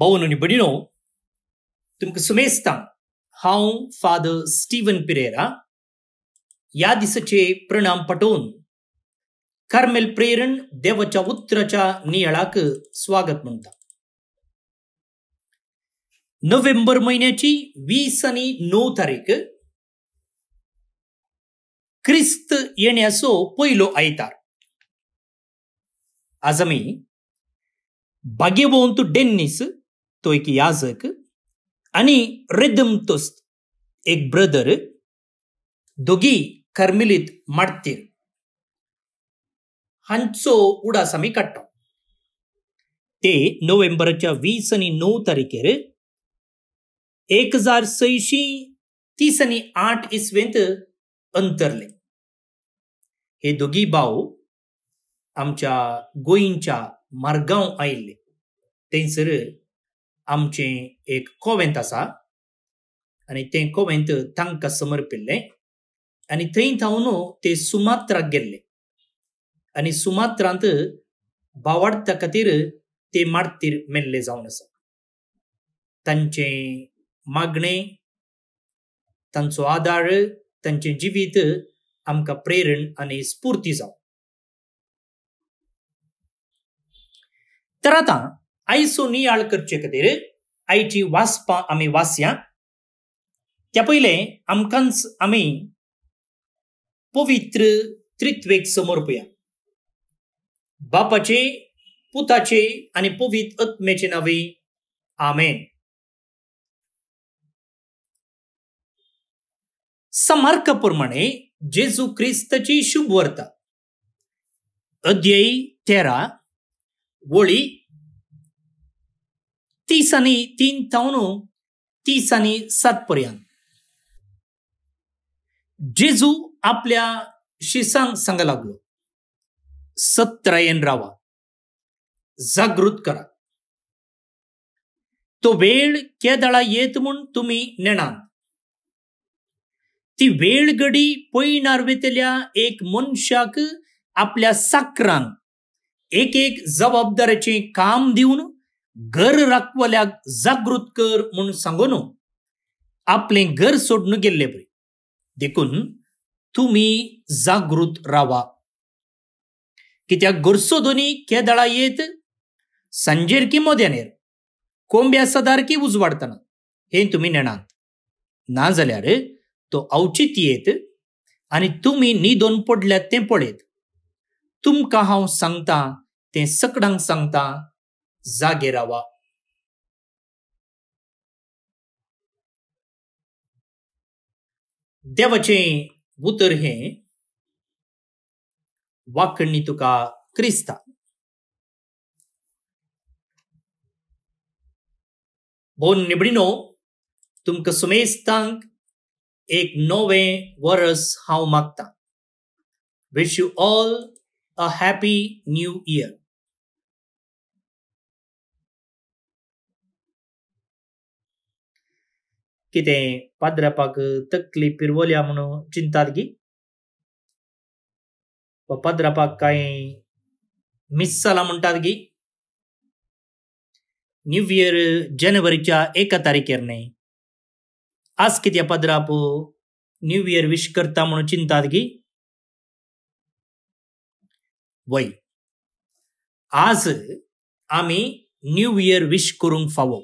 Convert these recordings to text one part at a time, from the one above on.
Baunoni Badino, तुमको सुमेस्ता हाउ फादर स्टीवन पिरेरा या दिसचे प्रणाम पटोन कर्मेल प्रेरण देवच्या उत्रच्या निळाक स्वागत म्हणता नोव्हेंबर महिन्याची वीस आणि नऊ तारीख क्रिस्त येण्याचो पयलो आयतार आज आमी बागेबोंत डेन्नीस तो एक याजक आणि रिदम तुस्त एक ब्रदर दोगी कर्मिलीत माडतीर हांचो उडास आमी काडटा ते नोव्हेंबरच्या वीस आणि णव तारखेर एक हजार सयशी तीस आणि आठ इसवेंत अंतरले हे दोगी भाऊ आमच्या गोंयच्या मार्गाव आयले। थंयसर आमचे एक कोवेंत आसा आनी तें कोवेंत तांकां समर्पिल्लें आनी थंय थावन ते सुमात्राक गेल्ले आनी सुमात्रांत बावार्था खातीर ते मार्तीर मेल्ले जावन आसा तांचे मागणें तांचो आदार तांचे जिवीत आमकां प्रेरण आनी स्फूर्ती जावं तर आतां नियाळ करचे खातीर आईची वाचपा आमी वाचया त्या पहिले आमकांच आमी पवित्र त्रित्वेक समोर पया बापाचे पुताचे आणि पवित्र आत्म्याचे नावे आमेन प्रमाणे जेजू शुभ वर्ता अध्यायी तेरा वळी तीस आणि तीन तावणू तीस आणि सात पर्यंत जेजू आपल्या शिसांग सांगा लागलो सत्रायन रावा जागृत करा तो वेळ केदळा येत म्हणून तुम्ही नेणार ती वेळ गडी पयणार एक मनशाक आपल्या साकरांक एक एक जबाबदारीचे काम देऊन घर राखवल्याक जागृत कर म्हूण सांगून आपले घर सोडून गेल्ले पळय देखून तुम्ही जागृत रावा कित्याक गोरसो दोनी केदळा येत सांजेर की मोद्यानेर कोंब्या सदार की उजवाडतना हे तुम्ही नेणात ना जाल्यार तो अवचित येत आनी तुमी दोन पडल्यात ते पळयत तुमकां हांव सांगता ते सकडांक सांगता Zagerawa. देवचें उतर हैं वाकणी तुका क्रिस्ता भोन निबडिनो तुमकां सुमेस्तांक एक नोवें वरस हांव मागतां wish you all a happy new year कितें पाद्रपाक तकली पिरवल्या म्हणून चिंतात गी वा पाद्रपाक कांय मिस जाला म्हणटात गी न्यू इयर जानेवारीच्या एका तारखेर न्ही आज कित्या पाद्राप न्यू इयर विश करता म्हणून चिंतात गी वय आज आमी न्यू इयर विश करूंक फावो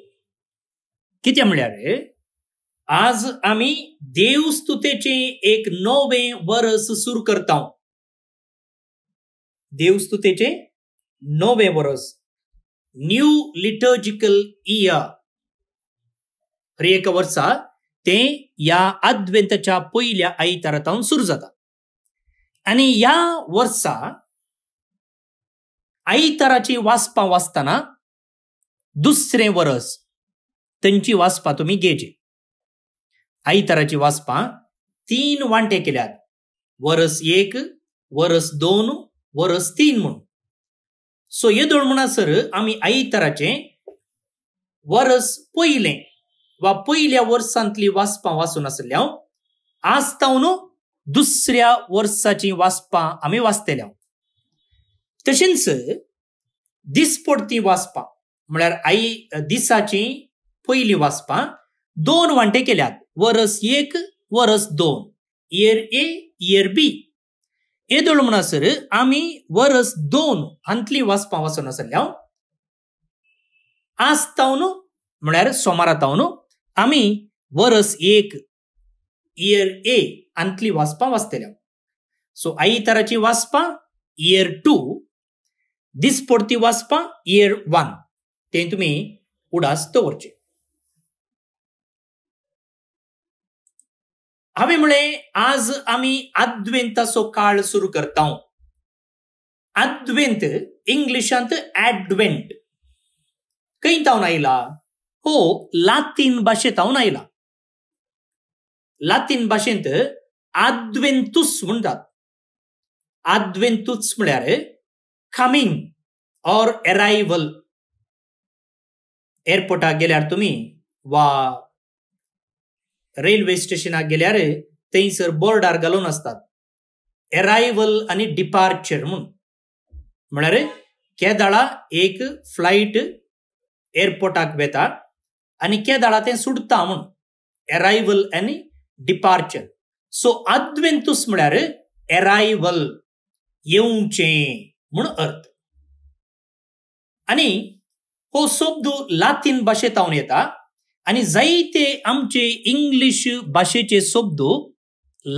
कितें म्हळ्यार आज आम्ही देवस्तुतेचे एक नवे वरस सुरू करतो देवस्तुतेचे नवे वरस न्यू लिटर्जिकल इयर हर एक ते या पहिल्या पयल्या आयतारातावन सुरू जाता आणि या वर्सा आईताराची वाचपां वाचतना दुसरे वरस त्यांची वाचपा तुम्ही गेजे आई तराची वाचपां तीन वांटे केल्यात वरस एक वरस दोन वरस तीन म्हणून सो येदोळ सर आम्ही आई तराचे वरस पहिले वा पहिल्या वर्सांतली वाचपां वाचून आसल्या आजतावन दुसऱ्या वर्साची वाचपां आम्ही वाचतल्या तशेंच दिसपडती वाचपां म्हळ्यार आई दिसाची पहिली वाचपां दोन वांटे केल्यात वरस एक वरस दोन इयर ए इयर बी ಏದೋಳು ಮುಣಸರು आमी वरस दोन आंतली ವಾಸ್ಪ नसल्या ಅವ್ ಆಸ್ತವನು म्हळ्यार सोमारा तावನು आमी वरस एक इयर ए अंतली वाचपां वाचतल्या सो आई तराची वाचपां इयर टू दिसपोडती वाचपां इयर वन ते तुम्ही उडास दवरचे मुळे आज आम्ही आद्वेंताचो काळ सुरू करता आद्वेंत इंग्लिशांत खंय तावन आयला हो लातीन भाशेतावन आयला लातीन भाशेंत आद्वेंतूस म्हणटात आद्वेंतूस म्हळ्यार कमिंग ऑर एरायवल एअरपोर्टाक गेल्यार तुम्ही वा रेल्वे स्टेशनाक गेल्यार थंयसर बोर्डार घालून असतात एरायवल आनी डिपार्चर म्हूण म्हळ्यार केदाळा एक फ्लायट एअरपोर्टाक वेता आनी केदाळा तें सुटता म्हूण एरायवल आनी डिपार्चर सो आद्वेंतूस म्हळ्यार एरायवल येवचें म्हूण अर्थ आनी हो शब्द लातीन भाशेंत हांव येता आणि जायते आमचे इंग्लिश भाषेचे शब्द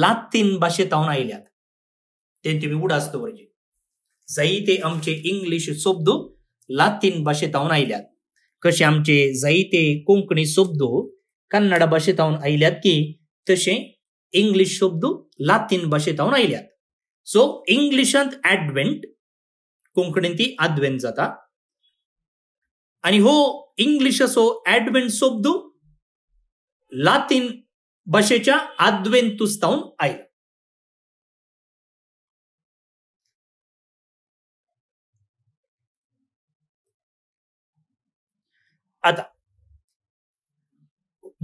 लातीन भाषेत आयल्यात ते तुम्ही उडास्त वरचे जायते आमचे इंग्लिश शब्द लातीन भाषेत हावून आयल्यात कसे आमचे जायते कोंकणी शब्द कन्नड भाषेत आयल्यात की तसे इंग्लिश शब्द लातीन भाषेत आयल्यात सो इंग्लिशांत ऍडवेंट कोंकणींत ती आदवेंट जाता आणि हो इंग्लिश असो ऍडवेंट सोबदू लातीन भाषेच्या आद्वेंतुस्तावून आई आता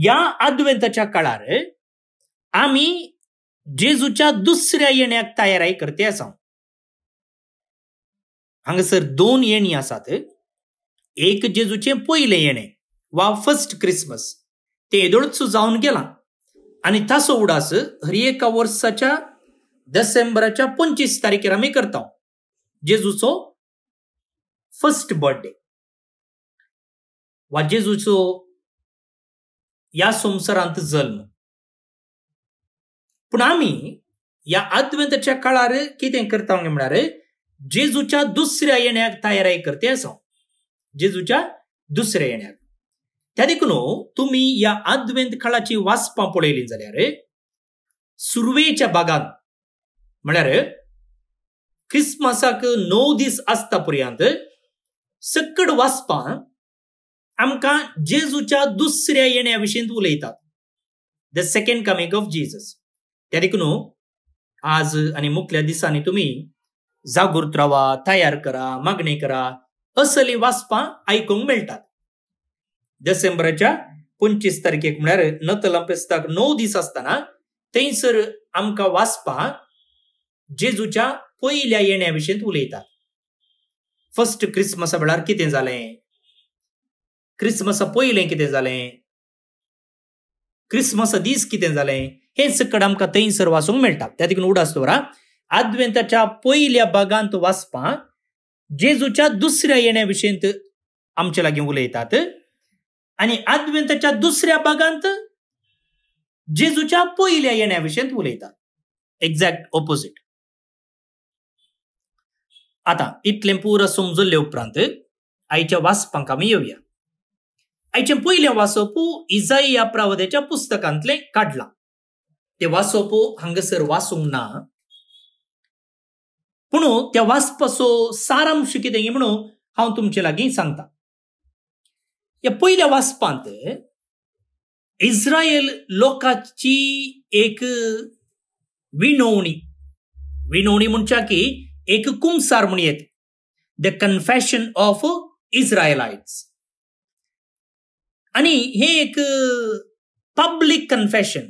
या आद्वेंताच्या काळार आम्ही जेजूच्या दुसऱ्या येण्याक तयारी करते असा हांगासर दोन येणी आसात एक जेजूचे पहिले येणे वा फर्स्ट क्रिसमस तेदोच जाऊन गेला आणि ताचो उडास हर एका वर्षाच्या डिसेंबरच्या पंचवीस तारखेर आमी करता जेजूचो फर्स्ट बर्थडे वा जेजूचो या संसारांत जल्म पण आम्ही या आदवेंतच्या काळार कितें करता म्हणल्यार जेजूच्या दुसऱ्या येण्याक तयारी करते जेजूच्या दुसऱ्या येण्यात त्या देखून हो, तुम्ही या आदवेंत काळाची वाचपां पळयली जाल्यार सुरवेच्या बागान म्हळ्यार क्रिसमसाक णव दीस आसता पर्यंत सक्कड वास्पां आमकां जेजूच्या दुसऱ्या येण्या विशींत उलयतात the second coming of Jesus त्या देखून हो, आज आणि मुखल्या दिसांनी तुम्ही जागृत रावा तयार करा मागणी करा असली वाचपां आयकूंक मेळटात डिसेंबराच्या पंचवीस तारखेक म्हळ्यार नतलंपेस्ताक णव दीस आसतना थंयसर आमकां वाचपां जेजूच्या पयल्या येण्या विशीं उलयतात फर्स्ट क्रिसमसा वेळार कितें जालें क्रिसमसा पयलें कितें जालें क्रिसमसा दीस कितें जालें हे सकट आमकां थंयसर वाचूंक मेळटा त्या देखून उडास दवरा आदवेंताच्या पयल्या भागांत वाचपां जेजूच्या दुसऱ्या येण्याविषयी आमच्या लागीं उलयतात आणि आदवेंतच्या दुसऱ्या भागांत जेजूच्या पहिल्या येण्या विशयी उलयतात एक्झॅक्ट ऑपोजीट आता इतलें पूर समजल्या उपरांत आयच्या वाचपांक आमी येऊया आयचे पहिले वासोपू इजाई या प्रवदेच्या पुस्तकांतलें काढला ते वासोपू हांगासर वासूंक ना पुणू त्या वाचपाचो सारांश कितें म्हणून हांव तुमचे लागीं सांगता ह्या पयल्या वाचपांत इस्रायल लोकाची एक विणवणी विनवणी म्हणच्या की एक कुमसार म्हण येते द कन्फेशन ऑफ इस्रायलाइट्स आणि हे एक पब्लिक कन्फेशन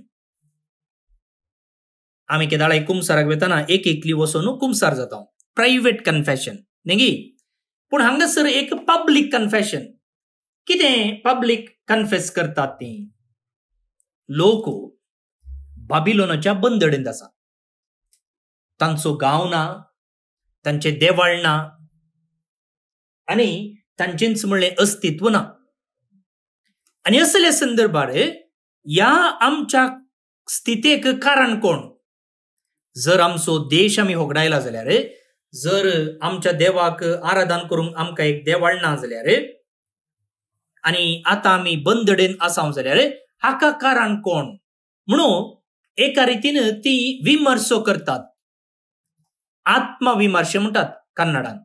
ఆమె కెదాళ కుమ్సారాక్ వెతాన एक एकली वसोनू कुमसार जाता प्रायव्हेट कन्फेशन नेगी पूण हांगासर एक पब्लिक कन्फेशन कितें पब्लिक कन्फेस करतात ती लोक बाबिलोनाच्या बंदडेंत आसा तांचो गांव ना तांचें देवाळ ना आणि तांचेच म्हणलें अस्तित्व ना आनी असल्या संदर्भात ह्या आमच्या स्थितीक कारण कोण जर आमचो देश आम्ही होगडायला जाल्यार जर आमच्या देवाक आराधन करूंक आमकां एक देवाळ ना जाल्यार आनी आतां आमी बंदडेन आसाव जाल्यार हाका कारण कोण म्हणून एका रितीन ती विमर्शो करतात आत्मविमर्श म्हणतात कन्नडान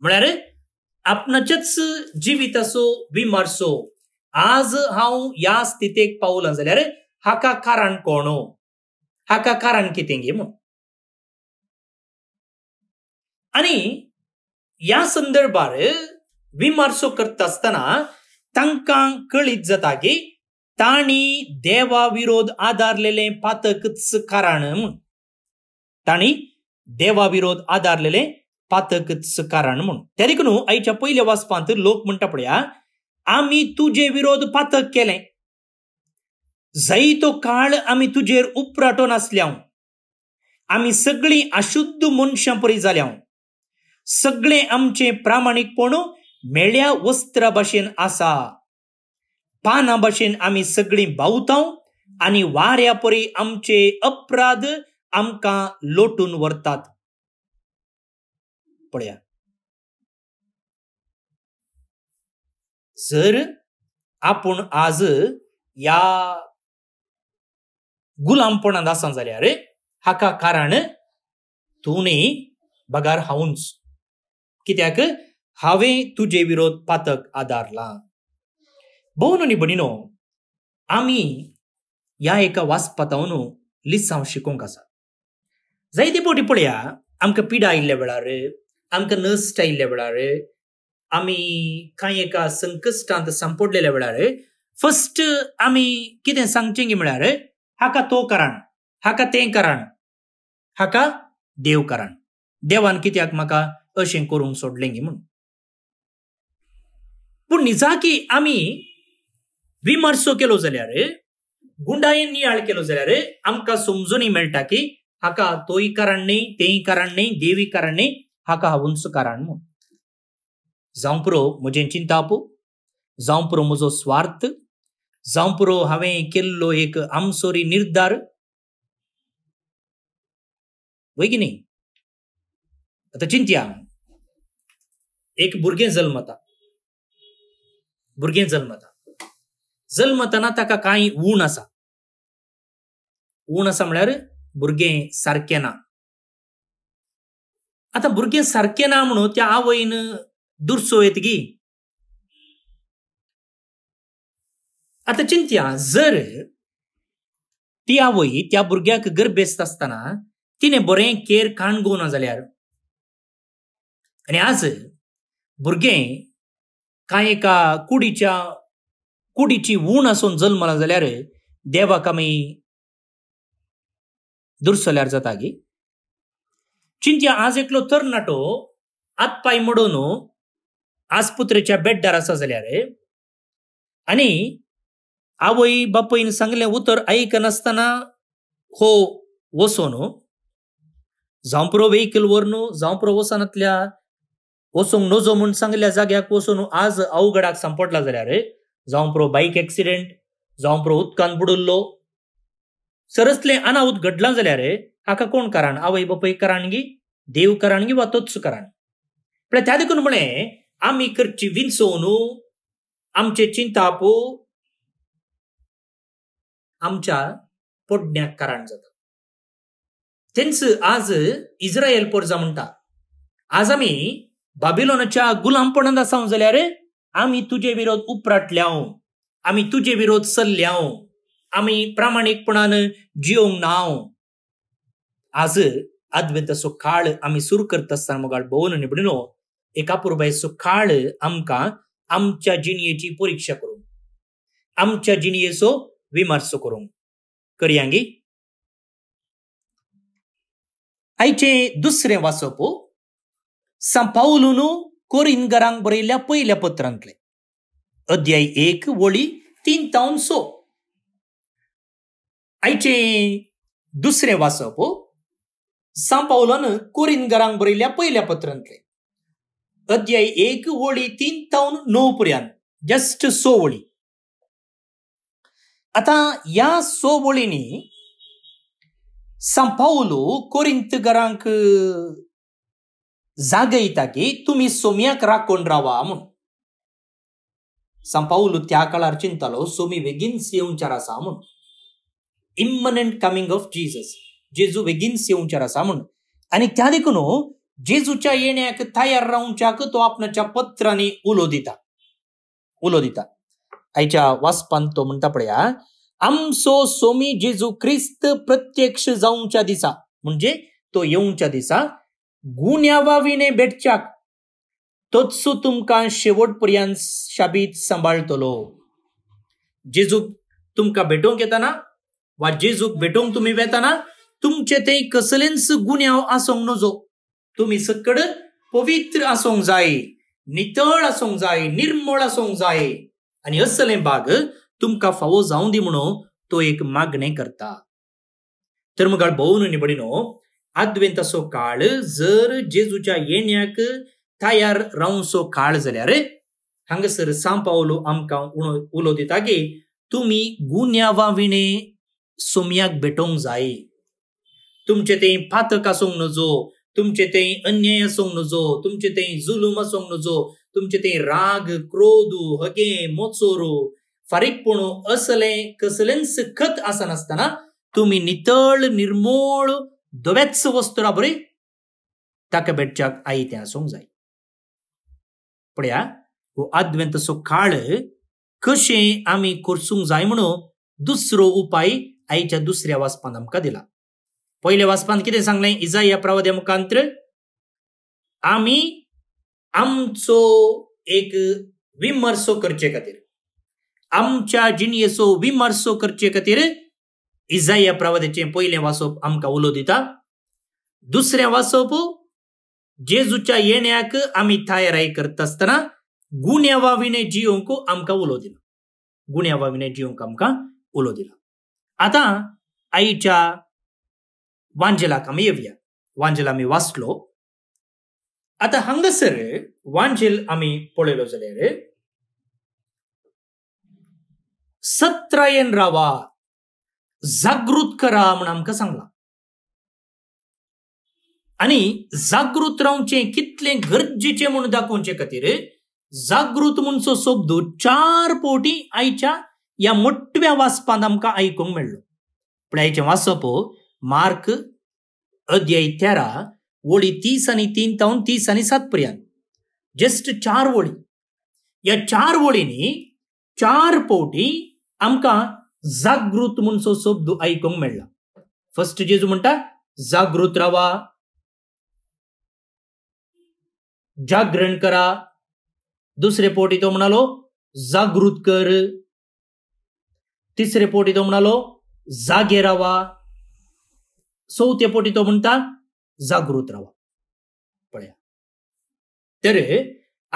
म्हळ्यार आपणाचेच असो विमर्शो आज हांव ह्या स्थितीक पावलां जाल्यार हाका कारण कोण हाका कारण कितें गे म्हण आणि या ಸಂದರ್ಭಾರ ವಿಮರ್ಶು कळीत जाता की ತಾಣಿ देवा विरोध आधारलेले पातकच कारण म्हणून ताणी देवा विरोध आधारलेले पातकच कारण म्हणून त्या देखून आयच्या पयल्या वाचपांत लोक म्हणटा पळया आम्ही तुझे विरोध पातक केले जै तो काळ आम्ही तुजेर उपराटो नासल्या आम्ही सगळी अशुद्ध मनशां परी जाल्या सगळे आमचे प्रामाणिकपण मेळ्या वस्त्रा भाशेन आसा पाना भाशेन आमी सगळीं भावतांव आनी वाऱ्या परी आमचे अपराध आमकां लोटून व्हरतात पळया जर आपण आज या गुलामपणांत आसा जाल्यार हाका कारण तुणी बगार हाऊन्स कित्याक हांवें तुजे विरोध पातक आदारला भोवन आनी भणिनो आमी ह्या एका वास्पातावन लिसांव शिकूंक आसा जायते पोटी पळया आमकां पिडा आयिल्ल्या वेळार आमकां नस्ट आयिल्ल्या वेळार आमी कांय एका संकश्टांत सांपोडलेल्या वेळार फस्ट आमी कितें सांगचें गे म्हळ्यार हाका तो कारण हाका तें कारण हाका देव कारण देवान कित्याक म्हाका अशें करूंक सोडलें गी म्हणून पूण निजाकी आमी विमर्शो केलो जाल्यार गुंडायेन नियाळ केलो जाल्यार आमकां समजुनी मेळटा की हाका तोय कारण न्ही तेय कारण न्ही देवी कारण न्ही हाका हावूंच कारण म्हूण जावं पुरो म्हजें चिंतापू जावं पुरो म्हजो स्वार्थ जावं पुरो हांवें केल्लो एक आमसोरी निर्धार वय की न्ही आतां चिंतया एक भुरगें जल्मता भुरगें जल्मता जल्मतना ताका कांय ऊन आसा उण आसा म्हळ्यार भुरगें सारकें ना आतां भुरगें सारकें ना म्हणून त्या आवयन दुरसो येतगी आतां चिंत्या जर ती आवय त्या भुरग्याक गर्भेस्त आसतना तिणें बरें केर काणगो ना जाल्यार आनी आज भुरगें कांय एका कुडीच्या कुडीची वूण आसून जल्मला जाल्यार देवाक आमी दुरसल्यार जाता गे चिंत्या आज एकलो तरणाटो आत पाय मोडून आस्पुत्रेच्या बेड्डार आसा जाल्यार आनी आवय बापयन सांगले उतर आयकनासतना हो वचून जावं पुरो वेहिकल व्हर जावं पुरो वसूंक नजो म्हणून सांगल्या जाग्याक वसून आज अवघडाक संपटला जाल्यार जावं प्रो बाईक एक्सिडेंट जावं प्रो उदकान बुडुल्लो सरसले अनाहूत घडला जाल्यार हाका कोण कारण आवय कारण गी देव कारणगी वा तोच कारण म्हळ्यार त्या देखून म्हणे आमी करची विंचोवन आमचे चिंताप आमच्या पोडण्याक कारण जाता तेंच आज इस्रायल पोरजा म्हणटा आज आमी बाबिलोनाच्या गुलामपणांदा सावन रे आम्ही तुजे विरोध उपराटल्याव आम्ही तुजे विरोध सल्ल्याव आम्ही प्रामाणीकपणान जियोंक नाव आज आदवेंताचो काळ आम्ही सुरू करत असताना मोगाळ भोवन निबडिनो एका पुरबायचो काळ आमकां आमच्या जिणयेची परीक्षा करूंक आमच्या जिणयेचो विमर्श करूंक करयांगी आयचें दुसरे वाचप São Paulo no बरयल्ल्या पहिल्या पत्रांतले अध्याय एक वळी तीन तावन सो आयचे दुसरे वाचप सांव पावलान कोरिनगरांक बरयल्या पहिल्या पत्रांतले अध्याय एक वळी तीन तावन णव पर्यंत जस्ट सो वळी आता ह्या सो वळींनी सांपावलो कोरिंतगरांक तुम्ही ತುಮಿ राखून रावा म्हणून संपाऊल त्या काळार चिंतालो सोमी बेगीनच येवचार असा म्हणून इम्मनंट कमिंग ऑफ जीजस जेजू बेगीनच येवचार असा म्हणून आनी त्या देखून जेजूच्या येण्याक तयार रावच्याक तो आपणाच्या पत्रांनी उलो दिता उलो दिता आयच्या वासपान तो म्हणटा पळया सो सोमी जेजू ख्रिस्त प्रत्यक्ष जावच्या दिसा म्हणजे तो येऊनच्या दिसा गुन्यावाविने भेटच्याक तत्सो तुमकां शेवट पर्यंत शाबीत सांबाळतलो जेजूक तुमकां भेटोवंक येताना वा जेजूक भेटोवंक तुमी वेताना तुमचे थंय कसलेच गुण्याव आसूंक नजो तुमी सकड पवित्र आसोंक जाय नितळ आसोंक जाय निर्मळ आसोंक जाय आनी असले भाग तुमकां फावो जावं दी म्हणून तो एक मागणें करता तर मग भोवन निबडिनो सो काळ जर जेजूच्या येण्याक तयार सो काळ जाल्यार हांगासर सांव पावलो आमकां उलो दिता की तुमी गुन्या विणे सोम्याक भेटोवंक जाय तुमचे ते पातक आसूंक नजो तुमचे ते अन्याय आसूंक नजो तुमचे ते जुलूम आसूंक नजो तुमचे ते राग क्रोध हगे मोचोरू फारीकपणू असले कसलेच खत आसनासतना तुम्ही नितळ निर्मोळ दोच वस्तू ताका तेटच्या आई जाय असू वो अद्वे तस काळ कसे आम्ही करसूक दुसरो उपाय आईच्या दुसऱ्या वासपान दिला पहिले वासपात किती सांगले इजा या प्रवाद मुखांत्र आम्ही आमचो एक विमर्सो करचे आमच्या जिणयेचो विमर्सो करचे खातीर प्रवादेचे पहिले वासोप आमकां उलो दिता दुसरे वासोप जेजूच्या येण्याक आम्ही थायराई करत असताना गुण्यावाविने जियोंक आमका उलो दिला गुण्यावाविने जियोंक आमका उलो दिला आता आईच्या वांजेलाक आम्ही येवया वांजेल आम्ही वाचलो आता हंगसर वांजेल आम्ही पळयलो जाल्यार सत्रायन रावा जागृत करा म्हण आमकां सांगलां आनी जागृत रावचें कितलें गरजेचें म्हूण दाखोवचे खातीर जागृत म्हणचो सोबदो चार पोटी आयच्या या मोठव्या वाचपांत आमकां आयकूंक मेळ्ळो पूण आयचें वाचप हो, मार्क अध्याय तेरा वळी तीस आनी तीन तावन तीस आनी सात पर्यंत जस्ट चार वळी या चार वळींनी चार पोटी आमकां जागृत म्हणसो शब्द आयकूंक मेळ्ळा फर्स्ट जेजू म्हणटा जागृत रावा जागरण करा दुसरे पोटी तो म्हणालो जागृत कर तिसरे पोटी तो म्हणालो जागे रावा चौथे पोटी तो म्हणता जागृत रावा पळया तर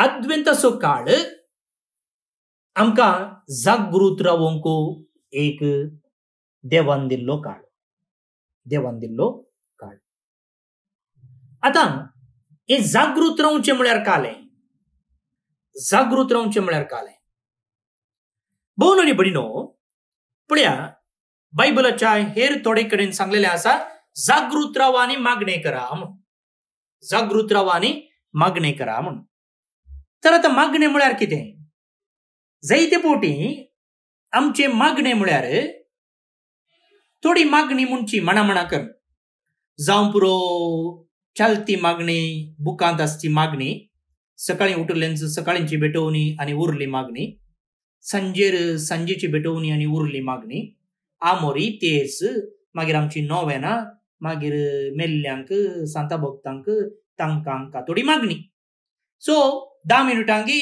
आद्वेंताचो काळ आमकां जागृत रावंक एक देवान दिल्लो काळ देवान दिल्लो काळ आतां हे जागृत रावचें म्हळ्यार कालें जागृत रावचें म्हळ्यार कालें भोवन आणि बडिनो पळया बायबलाच्या हेर थोडे कडेन सांगलेले आसा जागृत रावा आणि मागणें करा म्हणून जागृत रावानी मागणे करा म्हणून तर आता मागणे म्हळ्यार कितें जायते पोटी आमचे मागणे म्हळ्यार थोडी मागणी म्हणची मना कर जावं पुरो चालती मागणी बुकांत आसची मागणी सकाळी उठल्यांचं सकाळींची भेटवणी आणि उरली मागणी सांजेर सांजेची भेटवणी आणि उरली मागणी आमोरी तेज मागीर आमची नोवेना मागीर मेल्ल्यांक सांता भक्तांक तांकां थोडी मागणी सो धा मिनटांगी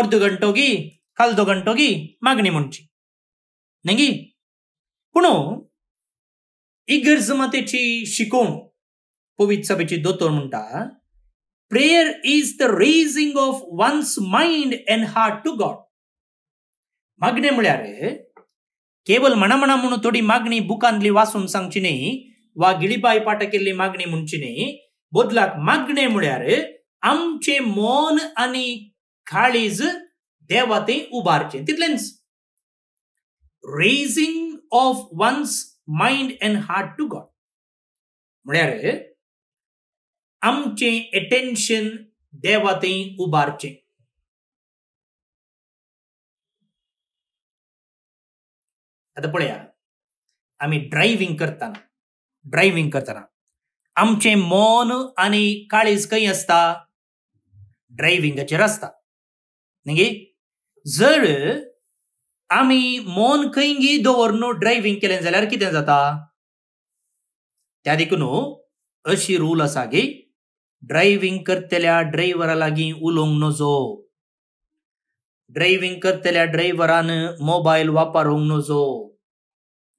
अर्द घंटोगी कालदो घंटोगी मागणी म्हणची ನಂಗಿ ಪುಣ ಈ ಗರ್ಜ ಮಾತೆची शिकोवण पवित्र सभेची दोतोर म्हणटा prayer is the raising of one's mind and heart to God मागणे म्हळ्यार केवल म्हणा म्हणा म्हणून थोडी मागणी बुकांतली वाचून सांगची न्ही वा गिळीबाई पाठ केल्ली मागणी म्हणची न्ही बदलाक मागणे म्हळ्यार आमचे मन आनी काळीज देवा ते तितलेंच raising of one's mind and heart to God. म्हणजे आमचे अटेन्शन देवा उभारचे आता पळया आम्ही ड्रायव्हिंग करताना ड्रायव्हिंग करताना आमचे मन आणि काळीज खंय असता ड्रायव्हिंगाचेर आसता न्ही जर आमी मोन दवर न्हू ड्रायव्हिंग केलें जाल्यार कितें जाता त्या देखून हो, अशी रूल आसा गे ड्रायव्हिंग करतल्या ड्रायव्हरा लागीं उलोवंक नजो ड्रायव्हिंग करतल्या ड्रायव्हरान मोबायल वापरूंक नजो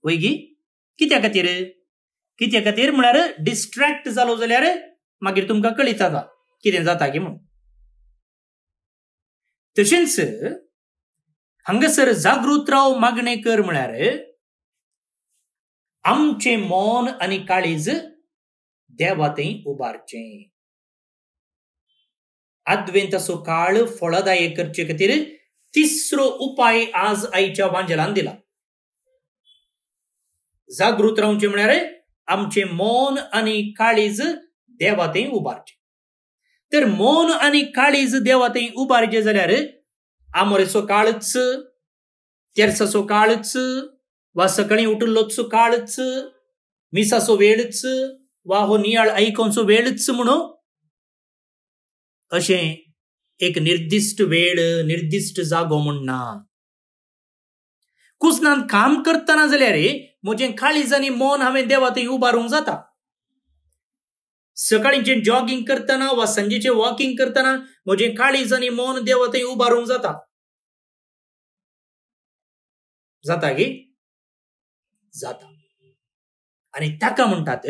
वय गी कित्या खातीर कित्या खातीर म्हळ्यार डिस्ट्रॅक्ट जालो जाल्यार मागीर तुमकां कळीत जाता कितें जाता की म्हणून तशेंच हंगसर जागृतराव मागणेकर म्हळ्यार आमचे मौन आणि काळीज देवात उभारचे उबारचें आदवेंताचो काळ फळदाय करचे खातीर तिसरो उपाय आज आईच्या वांजलान दिला जागृत रावचे म्हळ्यार आमचे मौन आणि काळीज देवात उभारचे तर मौन आणि काळीज देवात उभारचे उबारचें जाल्यार काळच सो काळच वा सकळी उठलोचो काळच सो वेळच वा हो नियाळ आयकोचो वेळच म्हणू अशें एक निर्दिश्ट वेळ निर्दिश्ट जागो म्हण ना कुसनान काम करताना जाल्यार म्हजें काळीज आनी मोन हांवें देवा थंय उबारूंक जाता सकाळींचे जॉगिंग करताना वा संजेचे वॉकिंग करताना म्हणजे काळीज आणि मौन देवते उभारून जाता जाता गी जाता आनी ताका म्हणतात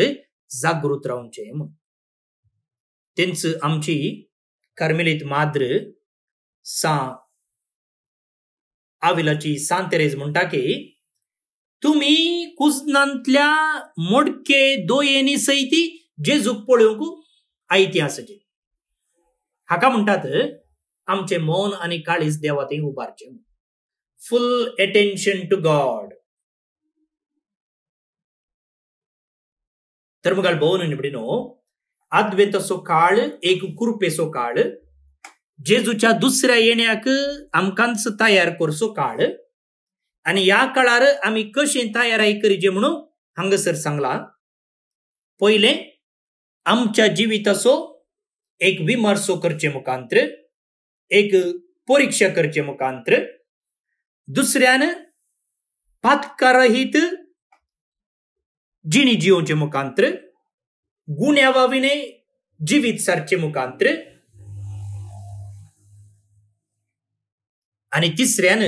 जागृत रावचे म्हणून तेंच आमची कर्मिलीत माद्र सा आविलाची सांतेरेज म्हणटा की तुम्ही कुजनांतल्या मोडके दोयेनी सैती जे जुगपोळ्योंकु ಐತಿಹಾಸಿಕ हाका म्हणतात आमचे मौन आणि काळीज देवा थंय उभारचे फुल अटेन्शन टू गॉड तर मग ಬೋನು नो अद्वैत काळ एक कुरपेसो काळ जेजूच्या दुसऱ्या येण्याक आमकांच तयार करसो काळ आणि या काळार आम्ही कशी तयाराय करीचे म्हणून हांगासर सांगला पहिले आमच्या असो एक विमर्शो करचे मुखांत्र एक परीक्षा करचे मुखांत्र दुसऱ्यान पातकारहीत जिणी जिवचे मुखांत्र गुन्यावाविणे जीवित सारचे मुखांत्र आणि तिसऱ्यान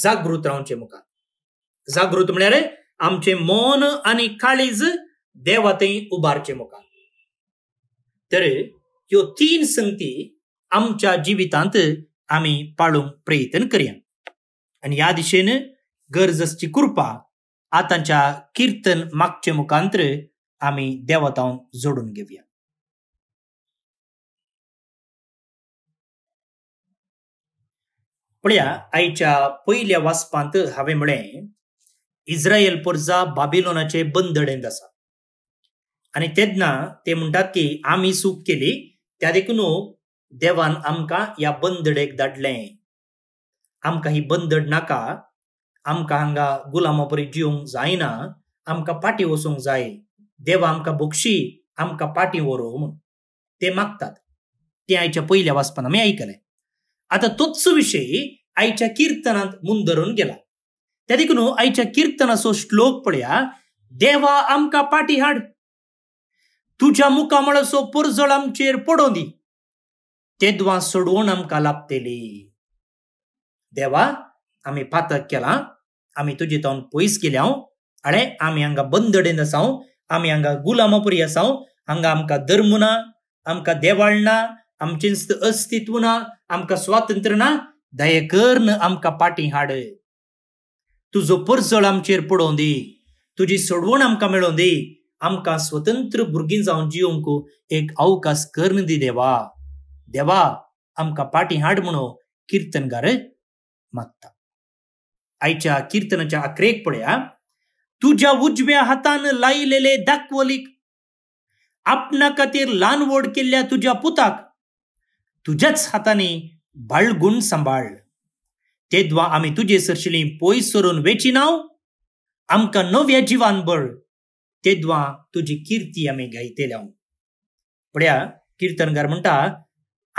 जागृत रावचे मुखांत जागृत म्हणजे आमचे मन आणि काळीज देवातही उभारचे उबारचे मुखांत तर ह्यो तीन संगती आमच्या जिवितांत आम्ही पाळूंक प्रयत्न करया आणि ह्या दिशेन गरजसची कृपा आतांच्या कीर्तन मागचे मुखांतर आम्ही देवतावन जोडून घेवया पळया आयच्या पयल्या वाचपांत हांवें म्हळें इस्रायल पोरजा बाबिलोनाचे बंदडेंत आसा आणि तेन्ना ते म्हणतात की आम्ही चूक केली त्या देखून देवान आमकां या बंदडेक दाडले आमका ही बंदड नाका आमका हांगा गुलामा परी जिवंक जायना आमका पाटी वसूंक जाय देवा आमका बक्षी आमका पाटी वरो म्हणून ते मागतात ते आईच्या पहिल्या वाचपान आमी आयकलें आतां तोच विषय आयच्या किर्तनांत मुंदरून गेला त्या देखून आईच्या किर्तनाचो श्लोक पळया देवा आमका पाटी हाड तुज्या मुखामळ पुरजळ आमचेर पडो ते तेदवा सोडवून आमकां लापतेली देवा आमी पातक केला आमी तुजे तोंड पयस केल्या आणि आमी हांगा बंदडेन आसाव आमी हांगा गुलामापुरी आसाव हांगा आमकां धर्म ना आमकां देवाळ ना आमचें अस्तित्व ना आमकां स्वातंत्र्य ना दये न आमकां पाटी हाड तुजो परजळ आमचेर पडोवन दी तुजी सोडवण आमकां मेळोवन दी स्वतंत्र भुरगीं जावन जिवंक एक अवकाश कर्न दी देवा देवा आमकां पाटी हाड म्हणो किर्तनगार मागता आयच्या कीर्तनाच्या आखरेक पळया तुझ्या उजव्या हातान लायलेले दाखवलीक आपणा खातीर वड केल्ल्या तुज्या पुताक तुज्याच हातांनी बाळगून सांबाळ तेद्वा आमी तुजे सरशिली पयस सरून वेची नाव आमकां नव्या जिवान बळ तेद्वा तुझी कीर्ती आम्ही गायतेल्या पुढ्या कीर्तनकार म्हणटा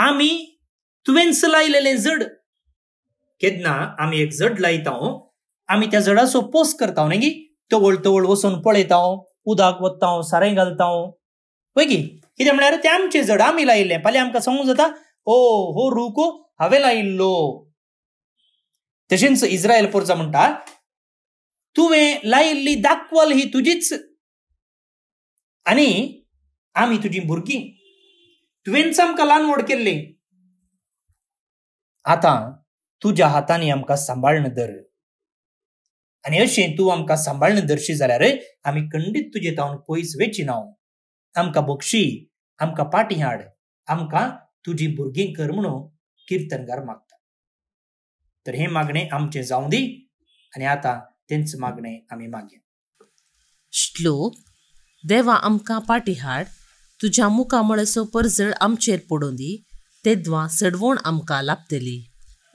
आमी तुवेंस लायलेले जड केदना आम्ही एक जड लायता आम्ही त्या जडाचो पोस करता नेगी तवळ तवळ वचून पळयता उदक वत्ता सारें घालता पळय की कितें म्हळ्यार तें आमचें जड आमी लायिल्लें फाल्यां आमकां सांगूंक जाता ओ हो रुको हांवें लायिल्लो तशेंच इस्रायल पोरचा म्हणटा तुवें लायिल्ली दाखवल ही तुजीच आणि आमी तुजी भुरगीं तुवेंच आमकां व्हड केल्ले आतां तुज्या हातांनी आमकां सांबाळण धर आणि अशें तूं आमकां सांबाळण धरशी जाल्यार आमी खंडीत तुजे तावन पयस नाव आमकां बक्षी आमकां पाटी हाड आमकां तुजी भुरगीं कर म्हणून किर्तनकार मागता तर हे मागणें आमचें जावं दी आणि आतां तेंच मागणें आमी मागया श्लोक देवा आमकां हाड तुज्या मळसो परजळ आमचेर पडून दी तेद्वा सडवण आमकां लाभतली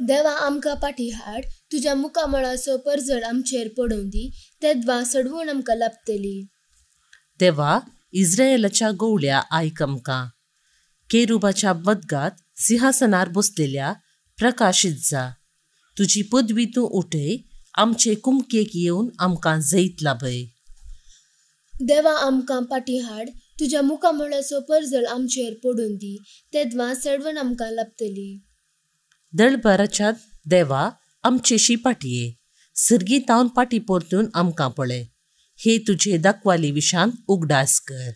देवा आमकां हाड तुज्या मुखामळाचो परजळ आमचेर पडून दी तेद्वा सडवण आमकां लाबतली देवा इज्रायलाच्या गोवळ्या आयक आमकां केरुबाच्या बदगात सिंहासनार बसलेल्या प्रकाशीत जा तुजी पदवी तूं उठय आमचे कुमकेक येवन आमकां जैत लाबय देवा आमकां पाटी हाड तुज्या मुखामळाचो परजळ आमचेर पडून दी तेदवा सडवण आमकां लाभतली दळभराच्या देवा आमचेशी सर्गी तावन पाटी परतून आमकां पळय हे तुजे दाखवाली विशान उगडास कर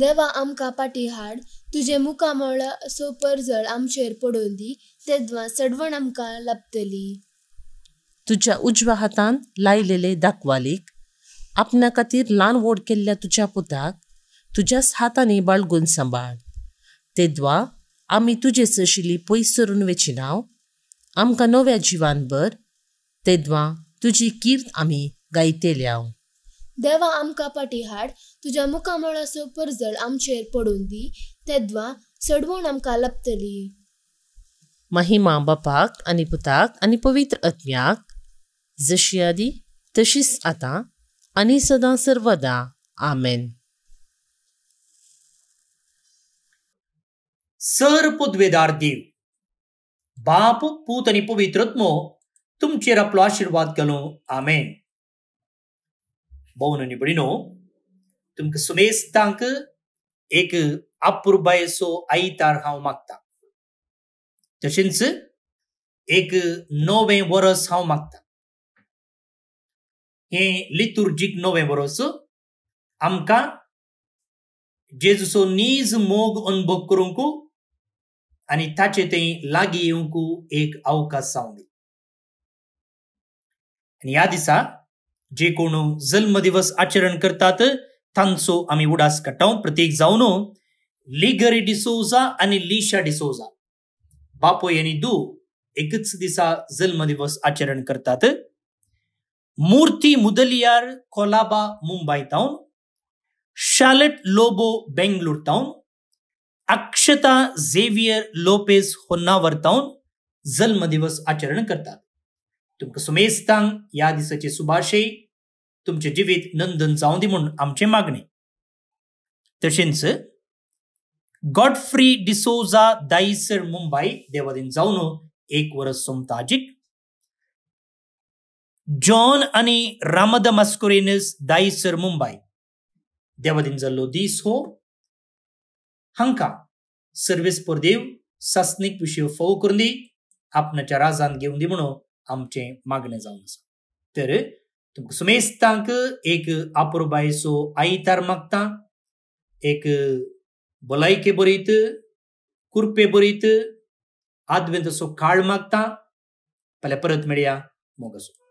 देवा आमकां पाटी हाड तुझे मुखामळा सो परजळ आमचेर पडोवन दी तेदवा सडवण आमकां लाभतली तुज्या उजव्या हातान लायलेले दाखवालीक आपणा खातीर ल्हान व्हड केल्ल्या तुज्या पुताक तुज्याच हातांनी बाळगून सांबाळ तेद्वा आमी तुजे सशिली पयस सरून वेचिनाव आमकां नव्या जिवान भर तेद्वा तुजी कीर्त आमी गायतेल्या देवा आमकां पाटी हाड तुज्या मुखामळाचो परजळ आमचेर पडून दी तेद्वा चडवण आमकां लपतली महिमा बापाक आनी पुताक आनी पवित्र आत्म्याक जशी आदी तशीच आतां आणि सदा सर्वदा आमेन सर पुद्वेदार देव बाप पूत आणि पवित्रत्मो तुमचेर आपलो आशीर्वाद केलो आमेन भोवन आनी भयणीनो तुमकां सुमेस्तांक एक सो आयतार हांव मागतां तशेंच एक नवें वरस हांव मागतां हे लितुर्जीक नोवे आमका आमकां नीज मोग अनुभव करूंक आनी ताचे ते लागीं येवंक एक अवकाश जावंदी आनी ह्या दिसा जे कोण जल्मदिवस दिवस आचरण करतात तांचो आमी उडास काढाव प्रत्येक जावन लिगरी डिसोजा आनी लिशा डिसोजा बापोय आनी दू एकच दिसा जल्म दिवस आचरण करतात Murthy Mudaliar Colaba Mumbai town Charlotte Lobo Bangalore town Akshata Xavier Lopez Honnavar town जन्म दिवस आचरण करतात तुमकां सुमेस्तांग ह्या दिसाचे सुभाशे तुमचे जिवीत नंदन जावं दी म्हूण आमचे मागणे तशेंच गॉडफ्री डिसोजा दाईसर मुंबई देवादीन जावन एक वर्ष सोमताजिक जॉन आणि रामदमस्कुरेनस दाईसर मुंबई देवदिनजल्लो दीस हो हांकां सर्वीस पर देव सासनीक विशय फोव करून आपणाच्या राजान घेवन दी म्हणून आमचें मागणें जावन तर सुमेस्तांक एक आपुरबायेचो आयतार मागता एक भलायके बरयत कुरपे बरयत आदवेंतसो काळ मागता फाल्यां परत मेळया मोगासो